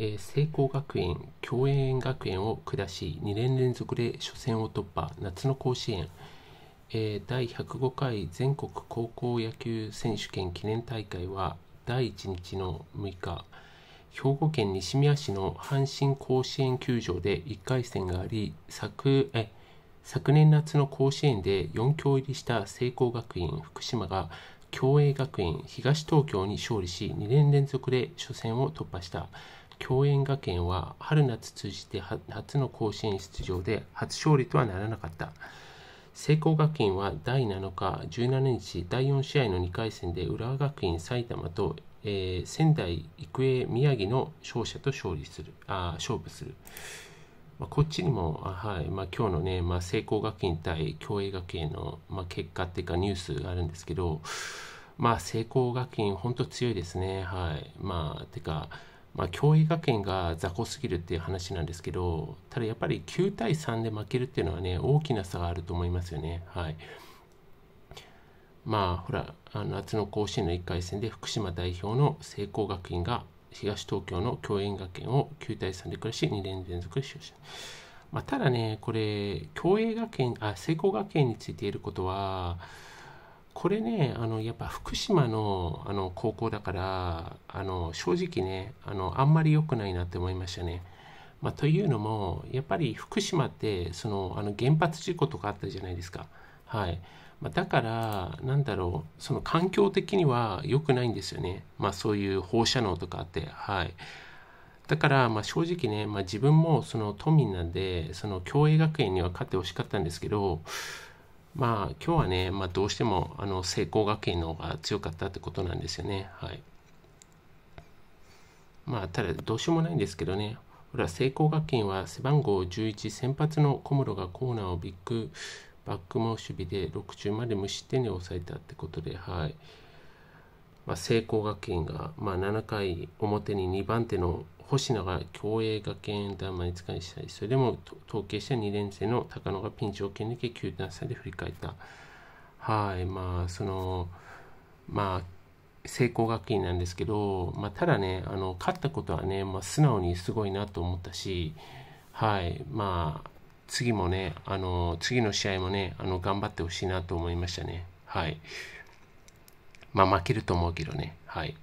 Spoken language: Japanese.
えー、聖光学園、共栄園学園を下し、2年連続で初戦を突破、夏の甲子園、えー、第105回全国高校野球選手権記念大会は、第1日の6日、兵庫県西宮市の阪神甲子園球場で1回戦があり、昨え昨年夏の甲子園で4強入りした聖光学院福島が共栄学園東東京に勝利し2年連続で初戦を突破した共栄学園は春夏通じて初の甲子園出場で初勝利とはならなかった聖光学院は第7日17日第4試合の2回戦で浦和学院埼玉と、えー、仙台育英宮城の勝者と勝利するあ勝負する、まあ、こっちにもはいまあ、今日のね、まあ、学院対共栄学園の、まあ、結果というかニュースがあるんですけどまあ学院本当強いですねはいまあてかまあ、共栄学園が雑魚すぎるっていう話なんですけど、ただやっぱり9対3で負けるっていうのはね、大きな差があると思いますよね。はい。まあ、ほら、あの夏の甲子園の1回戦で福島代表の聖光学院が東東京の共栄学園を9対3で暮らし、2年連続勝者。まあ、ただね、これ、共栄学園、あ、聖光学園についていることは、これね、あの、やっぱ福島の、あの、高校だから、あの、正直ね、あの、あんまり良くないなって思いましたね。まあ、というのも、やっぱり福島って、その、あの、原発事故とかあったじゃないですか。はい。まあ、だから、なんだろう、その環境的には良くないんですよね。まあ、そういう放射能とかあって、はい。だから、まあ、正直ね、まあ、自分もその都民なんで、その共栄学園には勝ってほしかったんですけど、まあ今日はね、まあ、どうしてもあの聖光学院の方が強かったってことなんですよね。はい。まあただどうしようもないんですけどね。ほら聖光学院は背番号11先発の小室がコーナーをビッグバックも守備で6中まで無失点に抑えたってことで、はい。まあ、聖光学院が、まあ、7回表に2番手の星野が共栄学園ダーマに使いしたいそれでも統計した2年生の高野がピンチをけり抜け球団差で振り返ったはいまあそのまあ聖光学院なんですけど、まあ、ただねあの勝ったことはね、まあ、素直にすごいなと思ったしはいまあ次もねあの次の試合もねあの頑張ってほしいなと思いましたねはいまあ負けると思うけどねはい